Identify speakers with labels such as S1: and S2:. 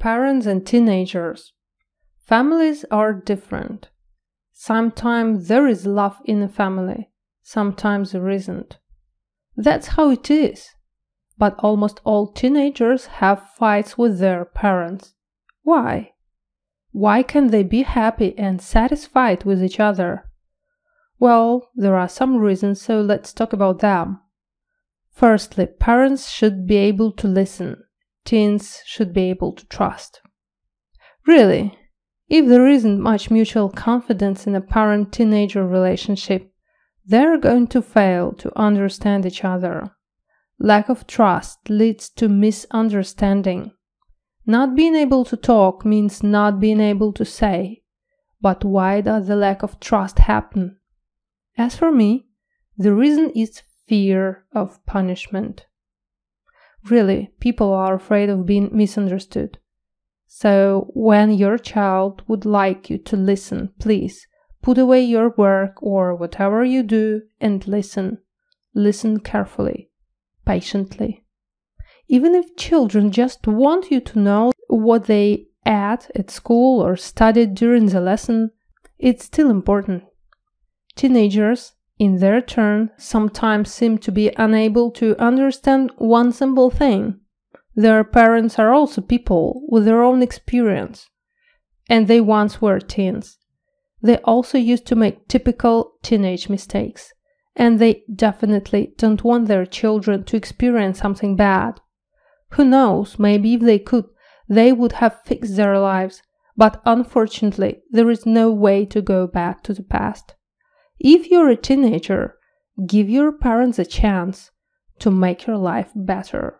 S1: parents and teenagers. Families are different. Sometimes there is love in a family, sometimes there isn't. That's how it is. But almost all teenagers have fights with their parents. Why? Why can they be happy and satisfied with each other? Well, there are some reasons, so let's talk about them. Firstly, parents should be able to listen teens should be able to trust. Really, if there isn't much mutual confidence in a parent teenager relationship, they're going to fail to understand each other. Lack of trust leads to misunderstanding. Not being able to talk means not being able to say. But why does the lack of trust happen? As for me, the reason is fear of punishment. Really, people are afraid of being misunderstood. So, when your child would like you to listen, please put away your work or whatever you do and listen. Listen carefully, patiently. Even if children just want you to know what they ate at school or studied during the lesson, it's still important. Teenagers in their turn, sometimes seem to be unable to understand one simple thing. Their parents are also people with their own experience, and they once were teens. They also used to make typical teenage mistakes, and they definitely don't want their children to experience something bad. Who knows, maybe if they could, they would have fixed their lives, but unfortunately, there is no way to go back to the past. If you're a teenager, give your parents a chance to make your life better.